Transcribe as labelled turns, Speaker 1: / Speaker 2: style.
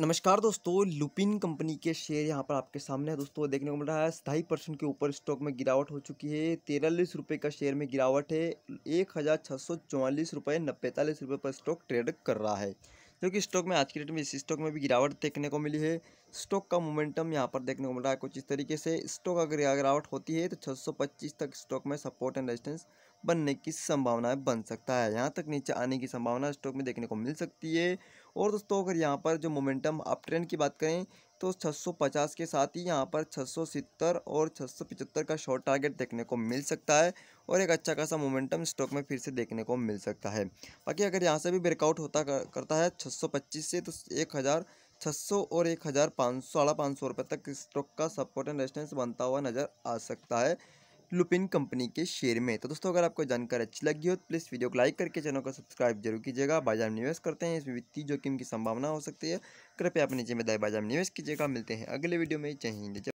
Speaker 1: नमस्कार दोस्तों Lupin company के शेयर यहाँ पर आपके सामने है दोस्तों देखने को मिल रहा है ढाई परसेंट के ऊपर स्टॉक में गिरावट हो चुकी है तेरालीस रुपये का शेयर में गिरावट है एक हज़ार छः सौ चौवालीस रुपये नब्बेतालीस रुपये पर स्टॉक ट्रेड कर रहा है क्योंकि स्टॉक में आज के डेट में इस स्टॉक में भी गिरावट देखने को मिली है स्टॉक का मोमेंटम यहाँ पर देखने को मिल रहा है कुछ इस तरीके से स्टॉक अगर गिरावट होती है तो 625 तक स्टॉक में सपोर्ट एंड रेजिस्टेंस बनने की संभावना बन सकता है यहाँ तक नीचे आने की संभावना स्टॉक में देखने को मिल सकती है और दोस्तों अगर यहाँ पर जो मोमेंटम अप ट्रेंड की बात करें तो 650 के साथ ही यहाँ पर छः और छः का शॉर्ट टारगेट देखने को मिल सकता है और एक अच्छा खासा मोमेंटम स्टॉक में फिर से देखने को मिल सकता है बाकी अगर यहाँ से भी ब्रेकआउट होता करता है छः से तो एक हज़ार 600 और एक हज़ार पाँच सौ साढ़ा पाँच सौ रुपये तक स्टॉक का सपोर्ट एंड रेजिस्टेंस बनता हुआ नज़र आ सकता है लुपिन कंपनी के शेयर में तो दोस्तों अगर आपको जानकारी अच्छी लगी हो तो प्लीज़ वीडियो को लाइक करके चैनल को सब्सक्राइब जरूर कीजिएगा बाजार में निवेश करते हैं इसमें वित्तीय जोखिम की संभावना हो सकती है कृपया अपनी जिम्मेदारी बाजार में निवेश कीजिएगा मिलते हैं अगले वीडियो में चाहिए